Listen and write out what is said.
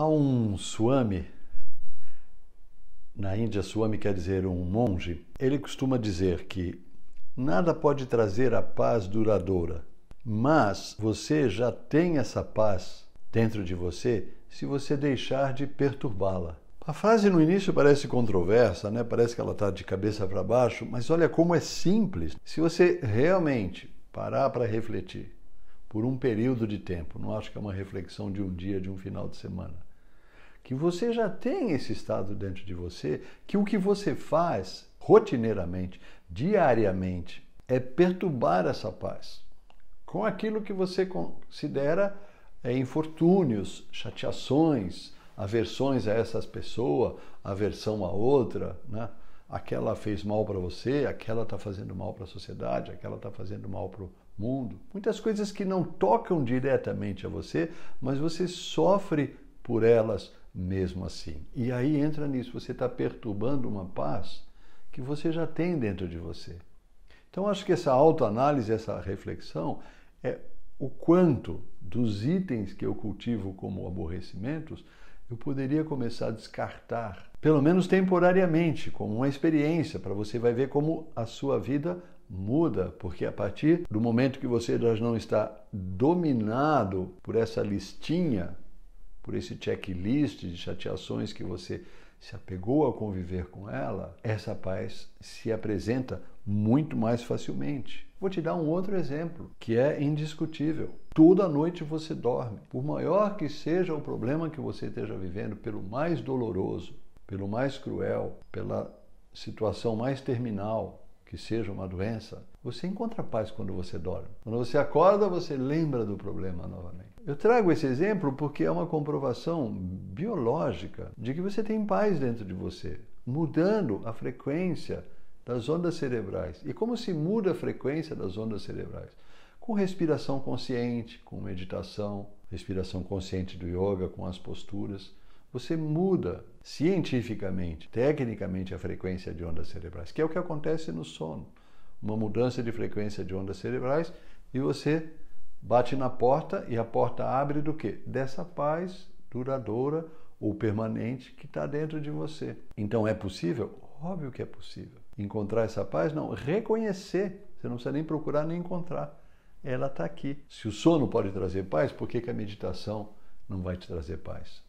Há um swami, na Índia, swami quer dizer um monge, ele costuma dizer que nada pode trazer a paz duradoura, mas você já tem essa paz dentro de você se você deixar de perturbá-la. A frase no início parece controversa, né? parece que ela está de cabeça para baixo, mas olha como é simples. Se você realmente parar para refletir por um período de tempo, não acho que é uma reflexão de um dia, de um final de semana, que você já tem esse estado dentro de você, que o que você faz rotineiramente, diariamente, é perturbar essa paz com aquilo que você considera é, infortúnios, chateações, aversões a essas pessoas, aversão a outra, né? aquela fez mal para você, aquela está fazendo mal para a sociedade, aquela está fazendo mal para o mundo. Muitas coisas que não tocam diretamente a você, mas você sofre por elas mesmo assim. E aí entra nisso, você está perturbando uma paz que você já tem dentro de você. Então acho que essa autoanálise, essa reflexão é o quanto dos itens que eu cultivo como aborrecimentos eu poderia começar a descartar, pelo menos temporariamente, como uma experiência, para você vai ver como a sua vida muda, porque a partir do momento que você já não está dominado por essa listinha por esse checklist de chateações que você se apegou a conviver com ela, essa paz se apresenta muito mais facilmente. Vou te dar um outro exemplo que é indiscutível. Toda noite você dorme. Por maior que seja o problema que você esteja vivendo, pelo mais doloroso, pelo mais cruel, pela situação mais terminal, que seja uma doença, você encontra paz quando você dorme. Quando você acorda, você lembra do problema novamente. Eu trago esse exemplo porque é uma comprovação biológica de que você tem paz dentro de você, mudando a frequência das ondas cerebrais. E como se muda a frequência das ondas cerebrais? Com respiração consciente, com meditação, respiração consciente do yoga, com as posturas. Você muda cientificamente, tecnicamente, a frequência de ondas cerebrais, que é o que acontece no sono. Uma mudança de frequência de ondas cerebrais e você Bate na porta e a porta abre do quê? Dessa paz duradoura ou permanente que está dentro de você. Então é possível? Óbvio que é possível. Encontrar essa paz? Não, reconhecer. Você não precisa nem procurar nem encontrar. Ela está aqui. Se o sono pode trazer paz, por que, que a meditação não vai te trazer paz?